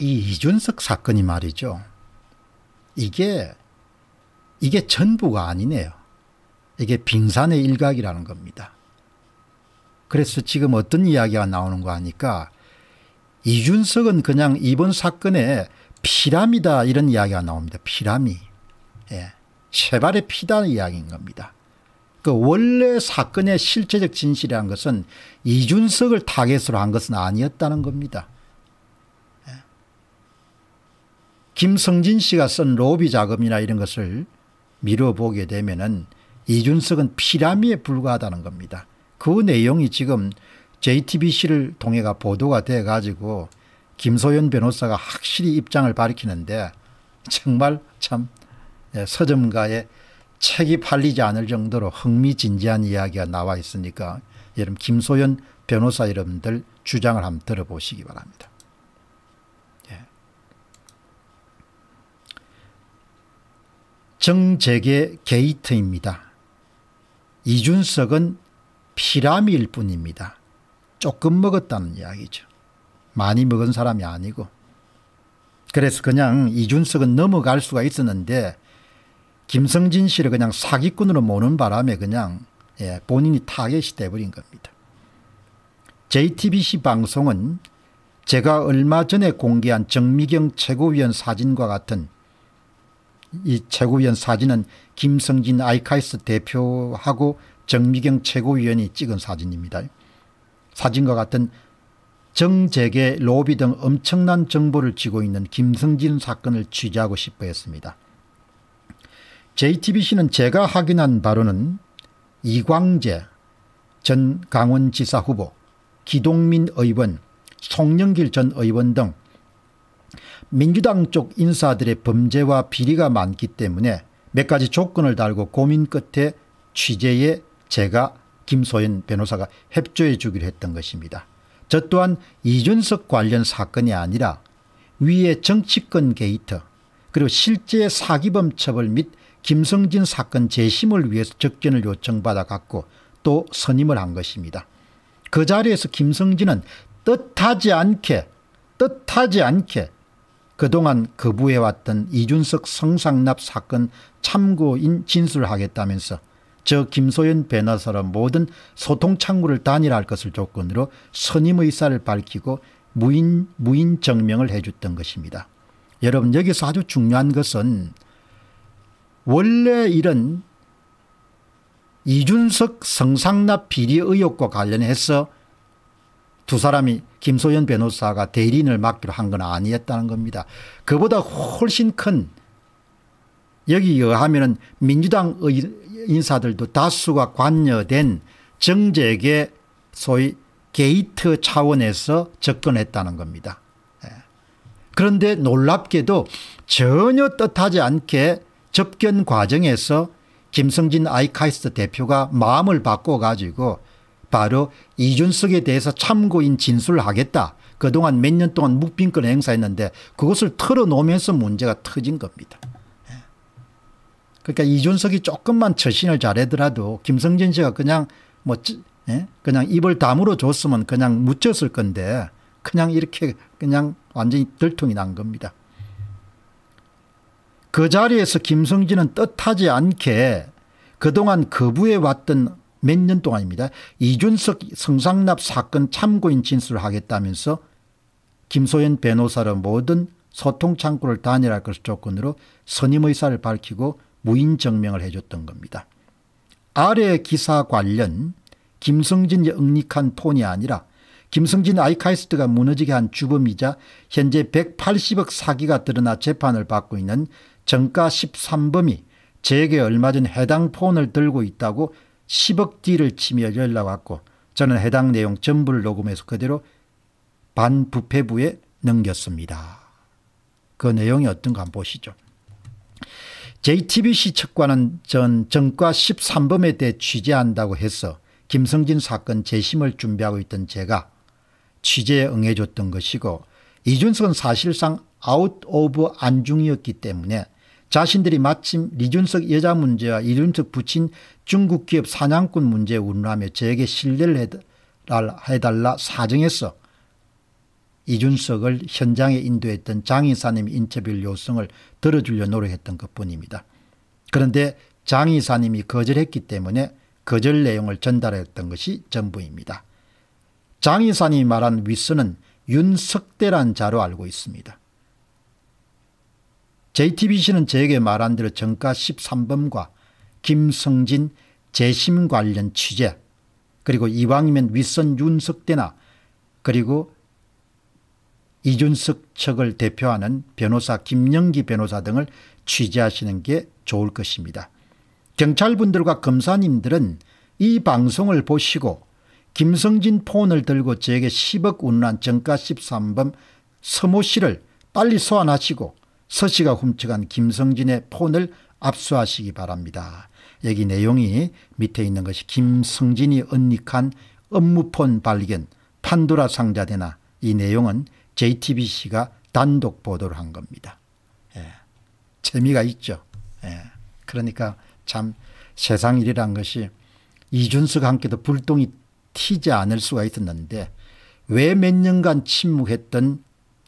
이 이준석 사건이 말이죠. 이게 이게 전부가 아니네요. 이게 빙산의 일각이라는 겁니다. 그래서 지금 어떤 이야기가 나오는 거 아니까 이준석은 그냥 이번 사건에 피라미다 이런 이야기가 나옵니다. 피라미 예. 세발의 피다 이야기인 겁니다. 그 원래 사건의 실체적 진실이라는 것은 이준석을 타겟으로 한 것은 아니었다는 겁니다. 김성진 씨가 쓴 로비 자금이나 이런 것을 미뤄보게 되면은 이준석은 피라미에 불과하다는 겁니다. 그 내용이 지금 JTBC를 통해가 보도가 돼 가지고 김소연 변호사가 확실히 입장을 밝히는데 정말 참 예, 서점가의 책이 팔리지 않을 정도로 흥미진진한 이야기가 나와 있으니까 여러분 김소연 변호사 여러분들 주장을 한번 들어보시기 바랍니다. 정재계 게이트입니다. 이준석은 피라미일 뿐입니다. 조금 먹었다는 이야기죠. 많이 먹은 사람이 아니고. 그래서 그냥 이준석은 넘어갈 수가 있었는데 김성진 씨를 그냥 사기꾼으로 모는 바람에 그냥 예, 본인이 타겟이 돼버린 겁니다. JTBC 방송은 제가 얼마 전에 공개한 정미경 최고위원 사진과 같은 이 최고위원 사진은 김성진 아이카이스 대표하고 정미경 최고위원이 찍은 사진입니다. 사진과 같은 정재계 로비 등 엄청난 정보를 쥐고 있는 김성진 사건을 취재하고 싶어 했습니다. JTBC는 제가 확인한 바로는 이광재 전 강원지사 후보, 기동민 의원, 송영길 전 의원 등 민주당 쪽 인사들의 범죄와 비리가 많기 때문에 몇 가지 조건을 달고 고민 끝에 취재에 제가 김소연 변호사가 협조해 주기로 했던 것입니다. 저 또한 이준석 관련 사건이 아니라 위의 정치권 게이트 그리고 실제 사기범 처벌 및 김성진 사건 재심을 위해서 적견을 요청받아 갖고 또 선임을 한 것입니다. 그 자리에서 김성진은 뜻하지 않게 뜻하지 않게 그동안 거부해왔던 이준석 성상납 사건 참고인 진술하겠다면서 저 김소연 배호사로 모든 소통 창구를 단일할 것을 조건으로 선임 의사를 밝히고 무인, 무인 증명을 해줬던 것입니다. 여러분 여기서 아주 중요한 것은 원래 이런 이준석 성상납 비리 의혹과 관련해서 두 사람이 김소연 변호사가 대리인을 맡기로 한 건 아니었다는 겁니다. 그보다 훨씬 큰 여기 하면 민주당 인사들도 다수가 관여된 정쟁의 소위 게이트 차원에서 접근했다는 겁니다. 예. 그런데 놀랍게도 전혀 뜻하지 않게 접견 과정에서 김성진 아이카이스트 대표가 마음을 바꿔 가지고 바로 이준석에 대해서 참고인 진술을 하겠다. 그동안 몇 년 동안 묵빈권 행사했는데 그것을 털어놓으면서 문제가 터진 겁니다. 그러니까 이준석이 조금만 처신을 잘하더라도 김성진 씨가 그냥 뭐 예? 그냥 입을 다물어 줬으면 그냥 묻혔을 건데 그냥 이렇게 그냥 완전히 들통이 난 겁니다. 그 자리에서 김성진은 뜻하지 않게 그동안 거부해왔던 몇년 동안입니다. 이준석 성상납 사건 참고인 진술을 하겠다면서 김소연 변호사로 모든 소통 창구를 단일할 것을 조건으로 선임 의사를 밝히고 무인 증명을 해줬던 겁니다. 아래 기사 관련 김성진이 응닉한 폰이 아니라 김성진 아이카이스트가 무너지게 한 주범이자 현재 180억 사기가 드러나 재판을 받고 있는 정가 13범이 제게 얼마 전 해당 폰을 들고 있다고 10억 뒤를 치며 연락 왔고 저는 해당 내용 전부를 녹음해서 그대로 반부패부에 넘겼습니다. 그 내용이 어떤가 한번 보시죠. JTBC 측과는 전 정과 13범에 대해 취재한다고 해서 김성진 사건 재심을 준비하고 있던 제가 취재에 응해줬던 것이고 이준석은 사실상 아웃 오브 안중이었기 때문에 자신들이 마침 리준석 여자 문제와 이준석 부친 중국 기업 사냥꾼 문제에 운운하며 저에게 신뢰를 해달라 사정해서 이준석을 현장에 인도했던 장 이사님 인터뷰 요청을 들어주려 노력했던 것뿐입니다. 그런데 장 이사님이 거절했기 때문에 거절 내용을 전달했던 것이 전부입니다. 장 이사님이 말한 윗선은 윤석대란 자로 알고 있습니다. JTBC는 저에게 말한 대로 정가 13범과 김성진 재심 관련 취재 그리고 이왕이면 윗선 윤석대나 그리고 이준석 측을 대표하는 변호사 김영기 변호사 등을 취재하시는 게 좋을 것입니다. 경찰분들과 검사님들은 이 방송을 보시고 김성진 폰을 들고 저에게 10억 운운한 정가 13범 서모 씨를 빨리 소환하시고 서 씨가 훔쳐간 김성진의 폰을 압수하시기 바랍니다. 여기 내용이 밑에 있는 것이 김성진이 언닉한 업무폰 발견 판도라 상자대나 이 내용은 JTBC가 단독 보도를 한 겁니다. 예. 재미가 있죠. 예. 그러니까 참 세상 일이란 것이 이준석 함께도 불똥이 튀지 않을 수가 있었는데 왜 몇 년간 침묵했던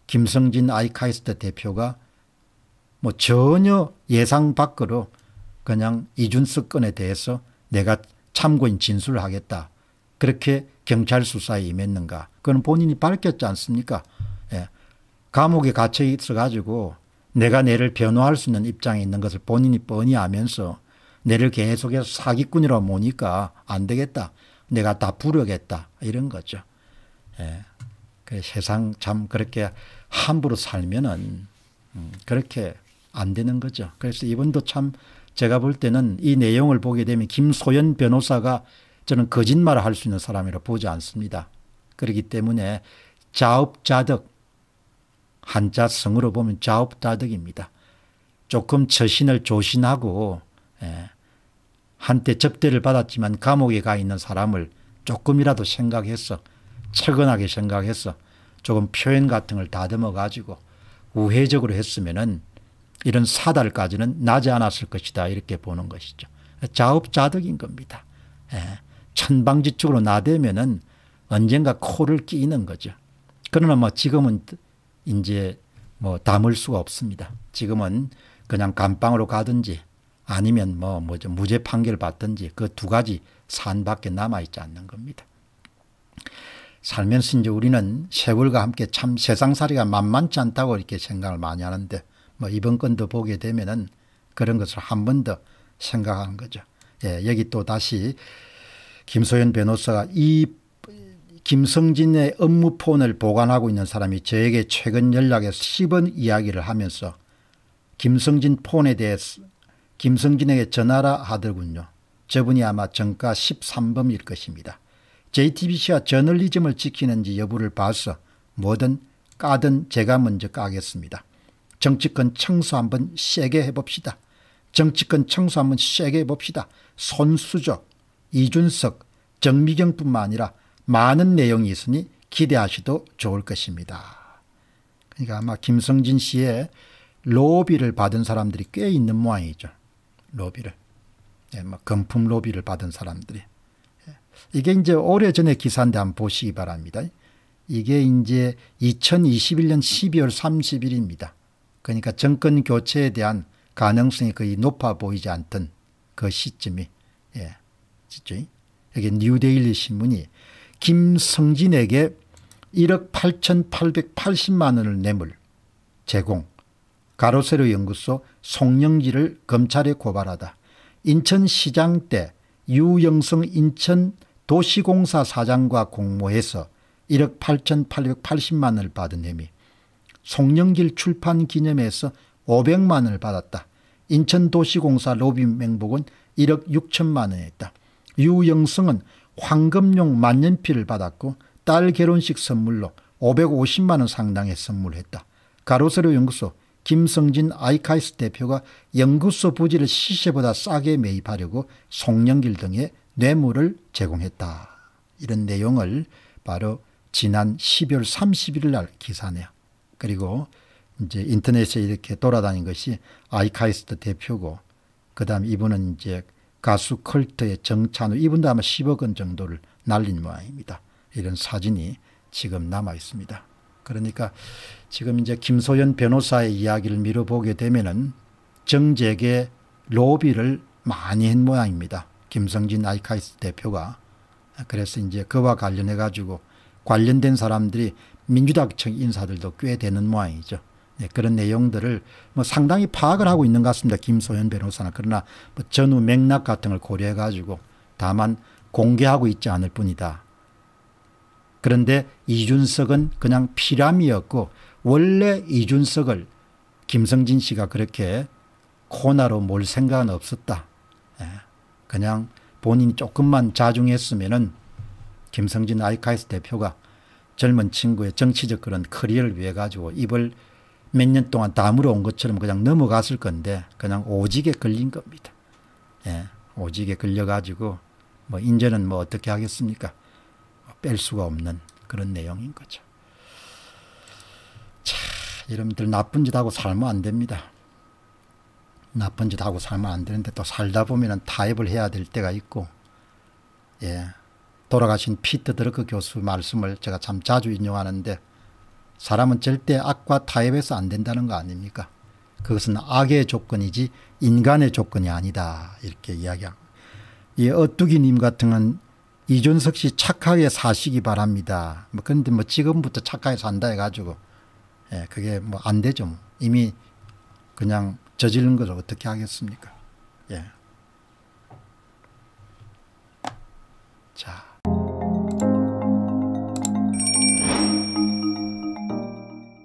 김성진 아이카이스트 대표가 뭐 전혀 예상 밖으로 그냥 이준석 건에 대해서 내가 참고인 진술을 하겠다. 그렇게 경찰 수사에 임했는가. 그건 본인이 밝혔지 않습니까? 예. 감옥에 갇혀 있어가지고 내가 내를 변호할 수 있는 입장에 있는 것을 본인이 뻔히 아면서 내를 계속해서 사기꾼이라 고 모니까 안 되겠다. 내가 다 부르겠다. 이런 거죠. 예. 그 세상 참 그렇게 함부로 살면은 음, 그렇게 안 되는 거죠. 그래서 이번도 참 제가 볼 때는 이 내용을 보게 되면 김소연 변호사가 저는 거짓말을 할 수 있는 사람이라 보지 않습니다. 그렇기 때문에 자업자득 한자 성으로 보면 자업자득입니다. 조금 처신을 조신하고 예, 한때 접대를 받았지만 감옥에 가 있는 사람을 조금이라도 생각해서 차근하게 생각해서 조금 표현 같은 걸 다듬어 가지고 우회적으로 했으면은 이런 사달까지는 나지 않았을 것이다 이렇게 보는 것이죠. 자업자득인 겁니다. 예. 천방지축으로 나대면은 언젠가 코를 끼는 거죠. 그러나 뭐 지금은 이제 뭐 담을 수가 없습니다. 지금은 그냥 감방으로 가든지 아니면 뭐 뭐죠 무죄 판결 받든지 그 두 가지 산밖에 남아 있지 않는 겁니다. 살면서 이제 우리는 세월과 함께 참 세상살이가 만만치 않다고 이렇게 생각을 많이 하는데 뭐 이번 건도 보게 되면은 그런 것을 한 번 더 생각하는 거죠. 예, 여기 또 다시 김소연 변호사가 이 김성진의 업무 폰을 보관하고 있는 사람이 저에게 최근 연락해서 10원 이야기를 하면서 김성진 폰에 대해 김성진에게 전화라 하더군요. 저분이 아마 정가 13범일 것입니다. JTBC와 저널리즘을 지키는지 여부를 봐서 뭐든 까든 제가 먼저 까겠습니다. 정치권 청소 한번 세게 해봅시다. 정치권 청소 한번 세게 해봅시다. 손수조, 이준석, 정미경뿐만 아니라 많은 내용이 있으니 기대하셔도 좋을 것입니다. 그러니까 아마 김성진 씨의 로비를 받은 사람들이 꽤 있는 모양이죠. 로비를. 예, 뭐 금품 로비를 받은 사람들이. 예. 이게 이제 오래전에 기사인데 한번 보시기 바랍니다. 이게 이제 2021년 12월 30일입니다. 그러니까 정권 교체에 대한 가능성이 거의 높아 보이지 않던 그 시점이 예, 시점이 여기 뉴데일리 신문이 김성진에게 1억 8,880만 원을 뇌물 제공 가로세로 연구소 송영기를 검찰에 고발하다. 인천시장 때 유영성 인천도시공사 사장과 공모해서 1억 8,880만 원을 받은 혐의. 송영길 출판 기념회에서 500만원을 받았다. 인천도시공사 로빈 맹복은 1억 6천만 원이었다. 유영성은 황금용 만년필을 받았고 딸 결혼식 선물로 550만 원 상당의 선물을 했다. 가로세로 연구소 김성진 아이카이스 대표가 연구소 부지를 시세보다 싸게 매입하려고 송영길 등의 뇌물을 제공했다. 이런 내용을 바로 지난 12월 31일 날 기사네요. 그리고 이제 인터넷에 이렇게 돌아다닌 것이 아이카이스트 대표고 그다음 이분은 이제 가수 컬트의 정찬우 이분도 아마 10억 원 정도를 날린 모양입니다. 이런 사진이 지금 남아 있습니다. 그러니까 지금 이제 김소연 변호사의 이야기를 미뤄보게 되면은 정재계 로비를 많이 한 모양입니다. 김성진 아이카이스 트 대표가 그래서 이제 그와 관련해 가지고 관련된 사람들이 민주당청 인사들도 꽤 되는 모양이죠. 네, 그런 내용들을 뭐 상당히 파악을 하고 있는 것 같습니다. 김소현 변호사나 그러나 뭐 전후 맥락 같은 걸 고려해 가지고 다만 공개하고 있지 않을 뿐이다. 그런데 이준석은 그냥 피람이었고 원래 이준석을 김성진 씨가 그렇게 코나로 몰 생각은 없었다. 예, 그냥 본인이 조금만 자중했으면은 김성진 아이카이스 대표가 젊은 친구의 정치적 그런 커리어를 위해 가지고 입을 몇 년 동안 다물어 온 것처럼 그냥 넘어갔을 건데 그냥 오직에 걸린 겁니다. 예, 오직에 걸려가지고 뭐 인제는 뭐 어떻게 하겠습니까? 뭐 뺄 수가 없는 그런 내용인 거죠. 자, 여러분들 나쁜 짓 하고 살면 안 됩니다. 나쁜 짓 하고 살면 안 되는데 또 살다 보면은 타협을 해야 될 때가 있고, 예, 돌아가신 피트 드르크 교수 말씀을 제가 참 자주 인용하는데 사람은 절대 악과 타협해서 안 된다는 거 아닙니까? 그것은 악의 조건이지 인간의 조건이 아니다 이렇게 이야기하고 이 어뚜기님 같은 건 이준석 씨 착하게 사시기 바랍니다. 뭐 그런데 뭐 지금부터 착하게 산다 해가지고 예, 그게 뭐 안 되죠. 뭐. 이미 그냥 저지른 거죠. 어떻게 하겠습니까? 예. 자.